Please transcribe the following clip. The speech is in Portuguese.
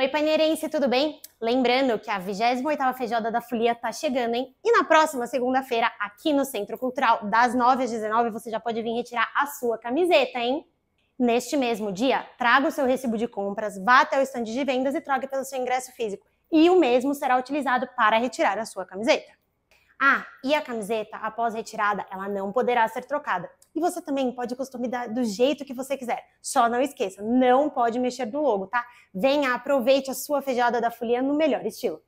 Oi, Paneirense, tudo bem? Lembrando que a 28ª Feijoada da Folia tá chegando, hein? E na próxima segunda-feira, aqui no Centro Cultural, das 9 às 19, você já pode vir retirar a sua camiseta, hein? Neste mesmo dia, traga o seu recibo de compras, vá até o estande de vendas e troque pelo seu ingresso físico. E o mesmo será utilizado para retirar a sua camiseta. Ah, e a camiseta, após retirada, ela não poderá ser trocada. E você também pode customizar do jeito que você quiser. Só não esqueça, não pode mexer no logo, tá? Venha, aproveite a sua feijada da folia no melhor estilo.